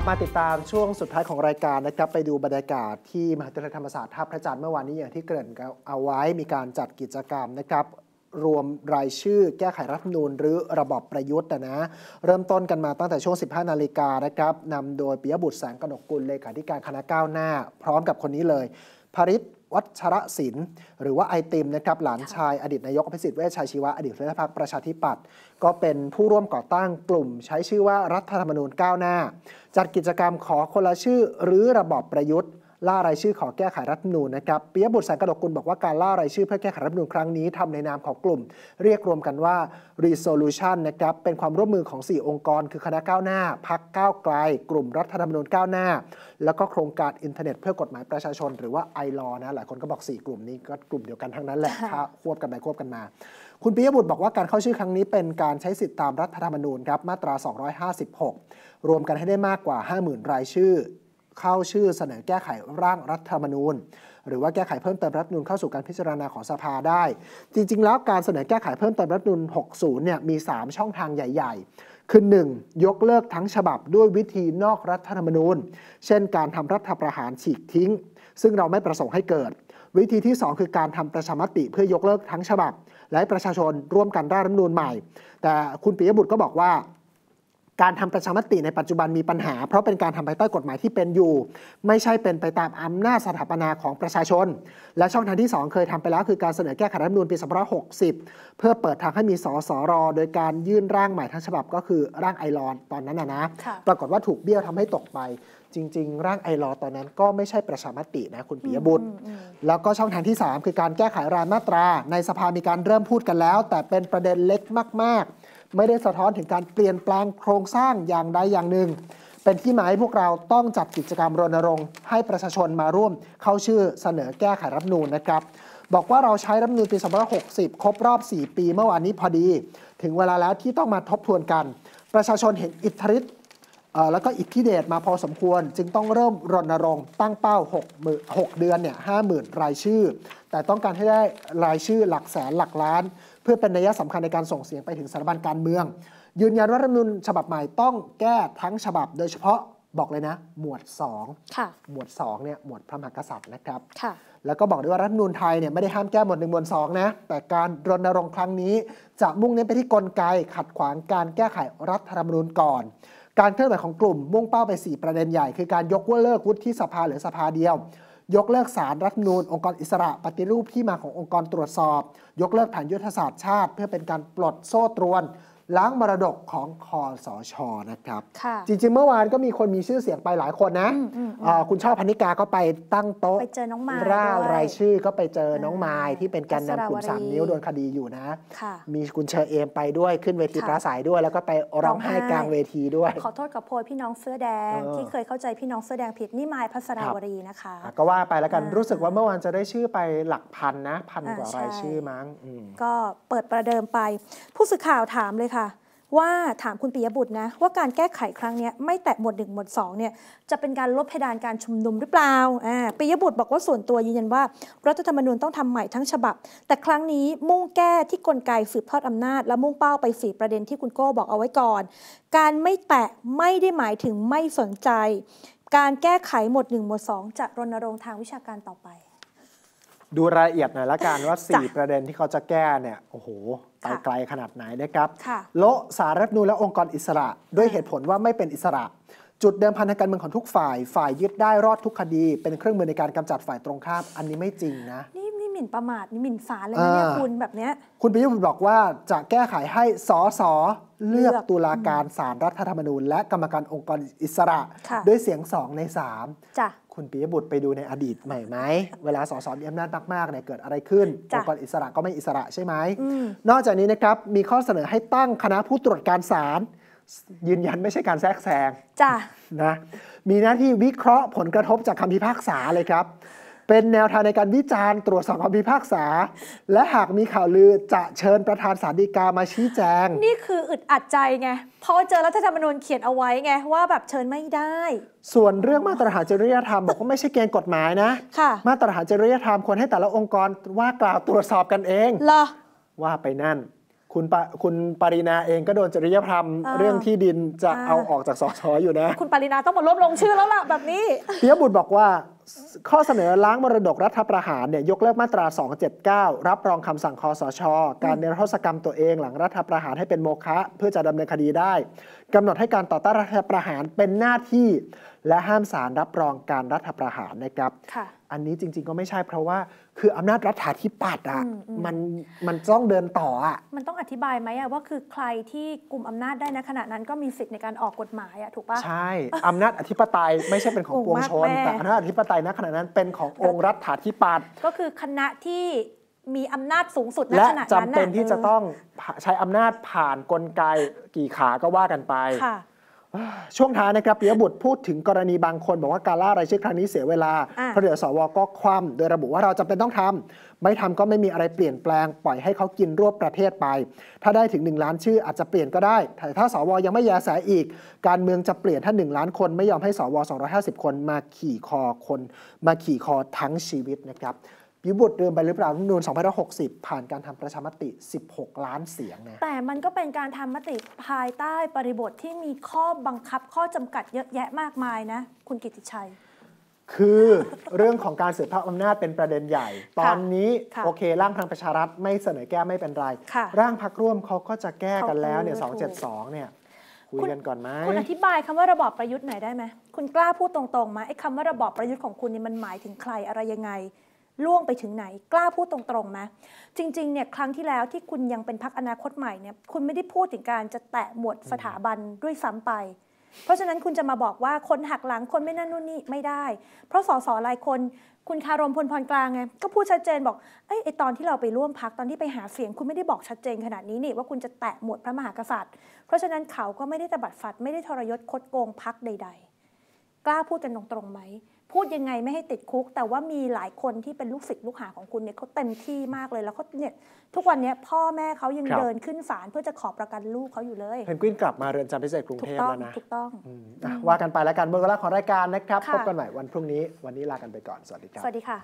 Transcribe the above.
ลับมาติดตามช่วงสุดท้ายของรายการนะครับไปดูบรรยากาศที่มหาวิทยาลัยธรรมศาสตร์ท่าพระจันทร์เมื่อวานนี้อย่างที่เกริ่นเอาไว้มีการจัดกิจกรรมนะครับรวมรายชื่อแก้ไขรัฐธรรมนูญหรือระบอบประยุทธ์นะเริ่มต้นกันมาตั้งแต่ช่วง 15 นาฬิกานะครับนำโดยปิยบุตรแสงกนกกุลเลขาธิการคณะก้าวหน้า พร้อมกับคนนี้เลยพริศวัชระศิลป์หรือว่าไอติมนะครับหลานชายอดีตนายกอภิสิทธิ์เวชชัยชีวะ อดีตเลขาพารประชาธิปัตย์ก็เป็นผู้ร่วมก่อตั้งกลุ่มใช้ชื่อว่ารัฐธรรมนูญก้าวหน้า จัดกิจกรรมขอคนละชื่อหรือระบอบประยุทธ์ล่ารายชื่อขอแก้ไขรัฐมนูญนะครับปิยบุตรแสงกระดกกุลบอกว่าการล่ารายชื่อเพื่อแก้ไขรัฐมนูญครั้งนี้ทำในนามของกลุ่มเรียกรวมกันว่า resolution นะครับ เป็นความร่วมมือของ 4 องค์กร คือคณะก้าวหน้าพักก้าวไกล กลุ่มรัฐธรรมนูญก้าวหน้า แล้วก็โครงการอินเทอร์เน็ตเพื่อกฎหมายประชาชนหรือว่าไอรอนะ หลายคนก็บอก4กลุ่มนี้ก็กลุ่มเดียวกันทั้งนั้นแหละควบกันไปควบกันมา คุณปิยบุตรบอกว่าการเข้าชื่อครั้งนี้ เป็นการใช้สิทธิตามรัฐธรรมนูญครับมาตรา 256 รวมกันให้ได้มากกว่า 50,000 รายชื่อเข้าชื่อเสนอแก้ไขร่างรัฐธรรมนูญ หรือว่าแก้ไขเพิ่มเติมรัฐนูนเข้าสู่การพิจารณาของสภาได้ จริงๆ แล้วการเสนอแก้ไขเพิ่มเติมรัฐนูน60เนี่ยมี 3 ช่องทางใหญ่ ๆ คือ 1. ยกเลิกทั้งฉบับด้วยวิธีนอกรัฐธรรมนูญ เช่น การทำรัฐประหารฉีกทิ้ง ซึ่งเราไม่ประสงค์ให้เกิด วิธีที่ 2 คือการทำประชามติเพื่อยกเลิกทั้งฉบับ และประชาชนร่วมกันร่างรัฐมนูนใหม่ แต่คุณปิยบุตรก็บอกว่าการทำประชามติในปัจจุบันมีปัญหา เพราะเป็นการทำภายใต้กฎหมายที่เป็นอยู่ ไม่ใช่เป็นไปตามอำนาจสถาปนาของประชาชน และช่องทางที่2เคยทำไปแล้วคือการเสนอแก้ไขรัฐมนูลปี2560 เพื่อเปิดทางให้มีสสรโดยการยื่นร่างใหม่ทั้งฉบับก็คือร่างไอรอนตอนนั้นนะนะ ปรากฏว่าถูกเบี้ยวทำให้ตกไป จริงๆ ร่างไอรอตอนนั้นก็ไม่ใช่ประชามตินะคุณปิยบุตร แล้วก็ช่องทางที่ 3 คือการแก้ไขรายมาตรา ในสภามีการเริ่มพูดกันแล้ว แต่เป็นประเด็นเล็กมากไม่ได้สะท้อนถึงการเปลี่ยนแปลงโครงสร้างอย่างใดอย่างหนึ่ง เป็นที่หมายพวกเราต้องจัดกิจกรรมรณรงค์ ให้ประชาชนมาร่วมเข้าชื่อเสนอแก้ไขรัฐนูนนะครับ บอกว่าเราใช้รัฐนูนปี 2560 ครบรอบ 4 ปีเมื่อวานนี้พอดี ถึงเวลาแล้วที่ต้องมาทบทวนกัน ประชาชนเห็นอิทธิฤทธิ์แล้วก็อิทธิเดชมาพอสมควร จึงต้องเริ่มรณรงค์ตั้งเป้า6 6เดือนเนี่ยห้าหมื่นรายชื่อ แต่ต้องการให้ได้รายชื่อหลักแสนหลักล้านพื่อเป็นนัยสำคัญในการส่งเสียงไปถึงสถาบันการเมือง ยืนยันว่ารัฐมนุนฉบับใหม่ต้องแก้ทั้งฉบับ โดยเฉพาะบอกเลยนะ หมวด2หมวด2เนี่ยหมวดพระมหากษัตริย์นะครับ แล้วก็บอกด้วยว่ารัฐมนูลไทยเนี่ยไม่ได้ห้ามแก้หมวด1หมวด2นะ แต่การรณรงค์ครั้งนี้จะมุ่งเน้นไปที่กลไกขัดขวางการแก้ไขรัฐธรรมนูญก่อน การเคลื่อนไหวของกลุ่มมุ่งเป้าไป 4 ประเด็นใหญ่คือการยกวเลิกวุฒิสภาหรือสภาเดียวยกเลิกสารรัฐนูนองค์กรอิสระปฏิรูปที่มาขององค์กรตรวจสอบ ยกเลิกแผนยุทธศาสตร์ชาติเพื่อเป็นการปลดโซ่ตรวนล้างมรดกของคอสชนะครับ จริงๆ เมื่อวานก็มีคนมีชื่อเสียงไปหลายคนนะคุณชอบพนิกาก็ไปตั้งโต๊ะ ไปเจอน้องมร่ารายชื่อก็ไปเจอน้องมายที่เป็นการนำกลุ่มสามนิ้วโดนคดีอยู่นะ มีคุณเชอเอมไปด้วยขึ้นเวที ปราศัยด้วย แล้วก็ไปร้องไห้กลางเวทีด้วย ขอโทษกับโพยพี่น้องเสื้อแดง ที่เคยเข้าใจพี่น้องเสื้อแดงผิดนี่มายพัสราวรีนะคะ ก็ว่าไปแล้วกันรู้สึกว่าเมื่อวานจะได้ชื่อไปหลักพันนะ พันกว่ารายชื่อมั้งก็เปิดประเดิมไปผู้สื่อข่าวถามเลยค่ะค่ะว่าถามคุณปิยบุตรนะว่าการแก้ไขครั้งนี้ไม่แตะหมวดงหมวดงเนี่ยจะเป็นการลดเพดานการชุมนุมหรือเปล่าอ่าปิยบุตรบอกว่าส่วนตัวยืนยันว่ารัฐธรรมนูญต้องทำใหม่ทั้งฉบับ แต่ครั้งนี้มุ่งแก้ที่กลไกสืบทอดอำนาจและมุ่งเป้าไปสีประเด็นที่คุณโก้บอกเอาไว้ก่อน การไม่แตะไม่ได้หมายถึงไม่สนใจ การแก้ไขหมวดงหมวดงจะรณรงค์ทางวิชาการต่อไปดูรายละเอียดหน่อยละกันว่า 4 ประเด็นที่เขาจะแก้เนี่ย โอ้โหไปไกลขนาดไหนนะครับ โละสารรัฐนูและองค์กรอิสระ ด้วยเหตุผลว่าไม่เป็นอิสระ จุดเดิมพันทางการเมืองของทุกฝ่าย ฝ่ายยึดได้รอดทุกคดี เป็นเครื่องมือในการกำจัดฝ่ายตรงข้ามอันนี้ไม่จริงนะหมิ่นประมาทีหมิ่นศาลเลยนะเนี่ย คุณแบบเนี้ย คุณปิยบุตรบอกว่า จะแก้ไขให้สอสอเลือกตุลาการศาลรัฐธรรมนูญและกรรมการองค์กรอิสระด้วยเสียงสองในสามคุณปิยบุตรไปดูในอดีตใหม่ไหมเวลาสอสมีอำนาจมากๆเนี่ยเกิดอะไรขึ้น องค์กรอิสระก็ไม่อิสระใช่ไหม นอกจากนี้นะครับมีข้อเสนอให้ตั้งคณะผู้ตรวจการศาลยืนยันไม่ใช่การแทรกแซงจ้ะนะมีหน้าที่วิเคราะห์ผลกระทบจากคำพิพากษาเลยครับเป็นแนวทางในการวิจารณ์ตรวจสอบคำพิพากษา และหากมีข่าวลือจะเชิญประธานศาลฎีกามาชี้แจง นี่คืออึดอัดใจไง เพราะเจอรัฐธรรมนูญเขียนเอาไว้ไง ว่าแบบเชิญไม่ได้ ส่วนเรื่องมาตรฐานจริยธรรม บอกว่าไม่ใช่เกณฑ์กฎหมายนะ ค่ะ มาตรฐานจริยธรรม ควรให้แต่ละองค์กรว่ากล่าวตรวจสอบกันเองเหรอว่าไปนั่น คุณปคุณปรินาเองก็โดนจริยธรรมเรื่องที่ดินจะเอาออกจากสอชออยู่นะ คุณปรินาต้องมาร่วมลงชื่อแล้วล่ะแบบนี้เพียบุตรบอกว่าข้อเสนอล้างมรดกรัฐประหารเนี่ยยกเลิกมาตรา279 รับรองคำสั่งคอสชการเนรโทษกรรมตัวเองหลังรัฐประหารให้เป็นโมฆะเพื่อจะดำเนินคดีได้กำหนดให้การต่อต้านรัฐประหารเป็นหน้าที่และห้ามศาลรับรองการรัฐประหารนะครับ อันนี้จริง ๆ ก็ไม่ใช่เพราะว่า คืออำนาจรัฐาธิปัตย์อ่ะมันมันต้องเดินต่ออ่ะมันต้องอธิบายไหมอ่ะว่าคือใครที่กลุ่มอำนาจได้นะขณะนั้นก็มีสิทธิ์ในการออกกฎหมายอ่ะถูกปะใช่ อำนาจอธิปไตยไม่ใช่เป็นของปวงชนแต่อำนาจอธิปไตยณขณะนั้นเป็นขององค์รัฐาธิปัตย์ก็คือคณะที่มีอำนาจสูงสุดและจำเป็นที่จะต้องใช้อำนาจผ่านกลไกกี่ขาก็ว่ากันไป ช่วงท้ายนะครับ เปียบุตรพูดถึงกรณีบางคนบอกว่าการล่ารายชื่อครั้งนี้เสียเวลา เพราะเดี๋ยวสว ก็คว่ำโดยระบุว่าเราจำเป็นต้องทำ ไม่ทำก็ไม่มีอะไรเปลี่ยนแปลงปล่อยให้เขากินรวบประเทศไป ถ้าได้ถึง 1 ล้าน ชื่ออาจจะเปลี่ยนก็ได้ แต่ถ้าสวยังไม่แยแสอีก การเมืองจะเปลี่ยนถ้า1 ล้านคน ไม่ยอมให้สว250 คน มาขี่คอคน มาขี่คอทั้งชีวิตนะครับยุบบทเดิมไปหรือเปล่ารัฐมนูล2560 ผ่านการทำประชามติ 16 ล้านเสียงนะแต่มันก็เป็นการทำมติภายใต้บริบทที่มีข้อบังคับ ข้อจำกัดเยอะแยะมากมายนะ คุณกิติชัย คือเรื่องของการสืบทอดอำนาจเป็นประเด็นใหญ่ ตอนนี้ โอเค ร่างพลังประชารัฐไม่เสนอแก้ไม่เป็นไร ร่างพักร่วมเขาก็จะแก้กันแล้วเนี่ย272เนี่ยคุยกันก่อนไหมคุณอธิบายคำว่าระบอบประยุทธ์หน่อยได้ไหมคุณกล้าพูดตรงๆไหมไอ้คำว่าระบอบประยุทธ์ของคุณนี่มันหมายถึงใครอะไรยังไงล่วงไปถึงไหนกล้าพูดตรงๆไหมจริงๆเนี่ยครั้งที่แล้วที่คุณยังเป็นพักอนาคตใหม่เนี่ยคุณไม่ได้พูดถึงการจะแตะหมวดสถาบันด้วยซ้ำไป เพราะฉะนั้นคุณจะมาบอกว่าคนหักหลังคนไม่นั่นนู่นนี่ไม่ได้ เพราะสสหลายคนคุณคารมพลพรกลางไงก็พูดชัดเจนบอกเอ้ยไอตอนที่เราไปร่วมพักตอนที่ไปหาเสียง คุณไม่ได้บอกชัดเจนขนาดนี้นี่ว่าคุณจะแตะหมวดพระมหากษัตริย์เพราะฉะนั้นเขาก็ไม่ได้ตบัดฟัดไม่ได้ทรยศคดโกงพักใด ๆกล้าพูดกันตรงๆไหมพูดยังไงไม่ให้ติดคุก แต่ว่ามีหลายคนที่เป็นลูกศิษย์ลูกหาของคุณเนี่ยเขาเต็มที่มากเลยแล้วเขาเนี่ยทุกวันนี้พ่อแม่เขายังเดินขึ้นศาลเพื่อจะขอประกันลูกเขาอยู่เลย เพนกวินกลับมาเรือนจำพิเศษกรุงเทพแล้วนะถูกต้องว่ากันไปแล้วกันเบอร์กลาของรายการนะครับพบกันใหม่วันพรุ่งนี้วันนี้ลากันไปก่อนสวัสดีครับสวัสดีค่ะ